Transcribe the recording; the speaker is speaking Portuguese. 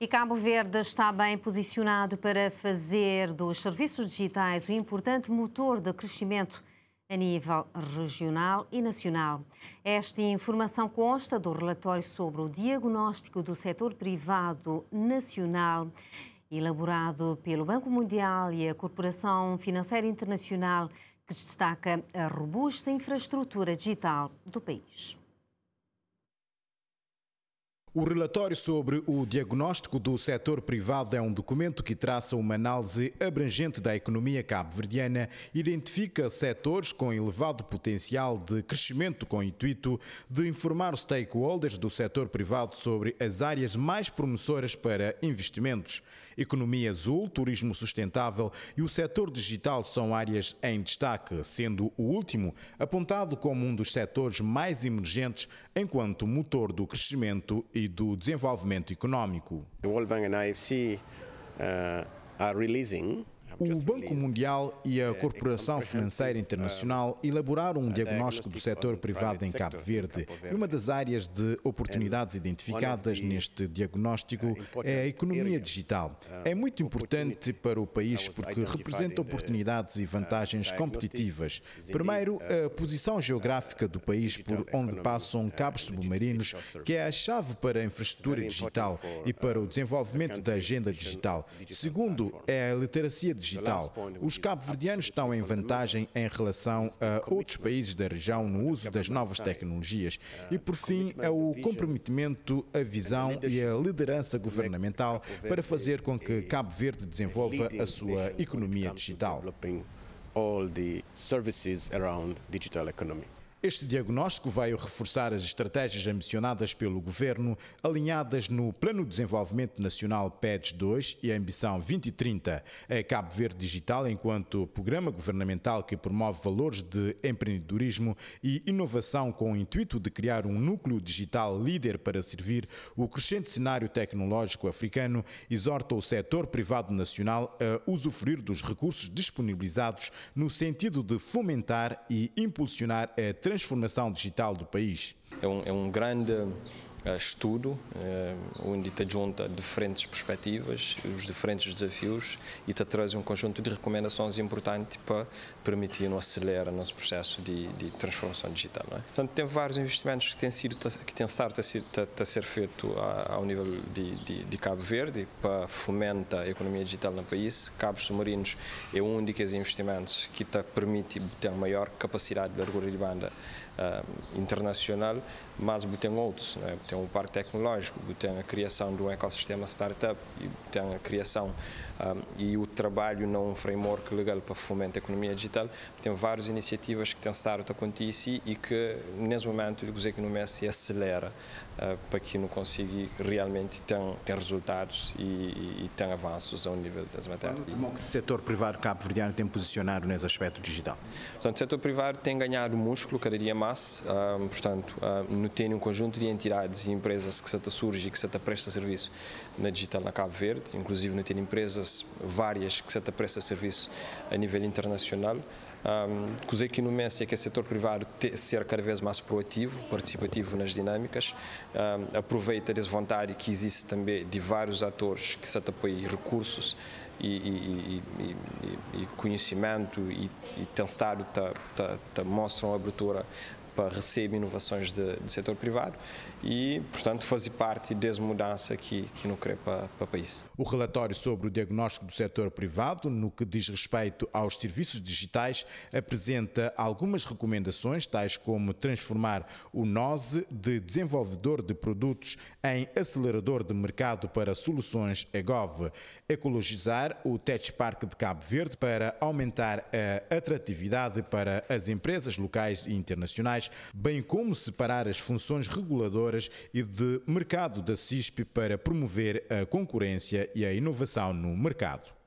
E Cabo Verde está bem posicionado para fazer dos serviços digitais um importante motor de crescimento a nível regional e nacional. Esta informação consta do relatório sobre o diagnóstico do setor privado nacional, elaborado pelo Banco Mundial e a Corporação Financeira Internacional, que destaca a robusta infraestrutura digital do país. O relatório sobre o diagnóstico do setor privado é um documento que traça uma análise abrangente da economia cabo-verdiana, identifica setores com elevado potencial de crescimento com o intuito de informar os stakeholders do setor privado sobre as áreas mais promissoras para investimentos. Economia azul, turismo sustentável e o setor digital são áreas em destaque, sendo o último apontado como um dos setores mais emergentes enquanto motor do crescimento e do desenvolvimento econômico. The World Bank and IFC uh, are releasing o Banco Mundial e a eh, Corporação Financeira eh, Internacional elaboraram um diagnóstico do setor privado em Cabo Verde. E uma das áreas de oportunidades identificadas neste diagnóstico eh, é a economia digital. É muito importante para o país porque representa oportunidades e vantagens competitivas. Primeiro, a posição geográfica do país por onde passam cabos submarinos, que é a chave para a infraestrutura digital e para o desenvolvimento da agenda digital. Segundo, é a literacia digital digital. Os cabo-verdianos estão em vantagem em relação a outros países da região no uso das novas tecnologias. E, ah, por fim, é o comprometimento, a visão e a assim, liderança governamental para fazer com que é Cabo Verde desenvolva a sua economia digital. all the services around digital economy. Este diagnóstico veio reforçar as estratégias ambicionadas pelo governo, alinhadas no Plano de Desenvolvimento Nacional PEDS 2 e a Ambição 2030, a Cabo Verde Digital, enquanto programa governamental que promove valores de empreendedorismo e inovação com o intuito de criar um núcleo digital líder para servir o crescente cenário tecnológico africano, exorta o setor privado nacional a usufruir dos recursos disponibilizados no sentido de fomentar e impulsionar a transformação digital do país. É um, é um grande estudo, eh, onde te junta diferentes perspectivas, os diferentes desafios e te traz um conjunto de recomendações importantes para permitir não acelerar o nosso processo de, de transformação digital. É? Portanto, tem vários investimentos que têm sido que têm estado a, ser feito ao nível de, de, de, Cabo Verde para fomentar a economia digital no país. Cabos submarinos é um dos investimentos que te permite ter maior capacidade de largura de banda uh, internacional mas tem outros, né? tem o é um parque tecnológico, tem é a criação de um ecossistema startup, tem é a criação um, e o trabalho num framework legal para fomentar a economia digital, tem várias iniciativas que têm startup a acontecer e que, nesse momento, o a economia se acelera uh, para que não consiga realmente ter, ter resultados e, e, ter avanços ao nível das matérias. Como que o setor privado cabo-verdiano tem posicionado nesse aspecto digital? Portanto, o setor privado tem ganhado músculo cada dia mais, uh, portanto, uh, tem um conjunto de entidades e empresas que se surge e que se presta serviço na digital na Cabo Verde, inclusive não tem empresas várias que se presta serviço a nível internacional. Um, que no mês é que o setor privado te, ser cada vez mais proativo, participativo nas dinâmicas, um, aproveita a vontade que existe também de vários atores que se apoiam recursos e, e, e, e, conhecimento e, e estado, tá, tá, tá, mostram abertura Europa recebe inovações do setor privado e, portanto, fazer parte dessa mudança que, que não para, para o país. O relatório sobre o diagnóstico do setor privado no que diz respeito aos serviços digitais apresenta algumas recomendações, tais como transformar o NOSE de desenvolvedor de produtos em acelerador de mercado para soluções EGOV, ecologizar o Tech Park de Cabo Verde para aumentar a atratividade para as empresas locais e internacionais bem como separar as funções reguladoras e de mercado da CISP para promover a concorrência e a inovação no mercado.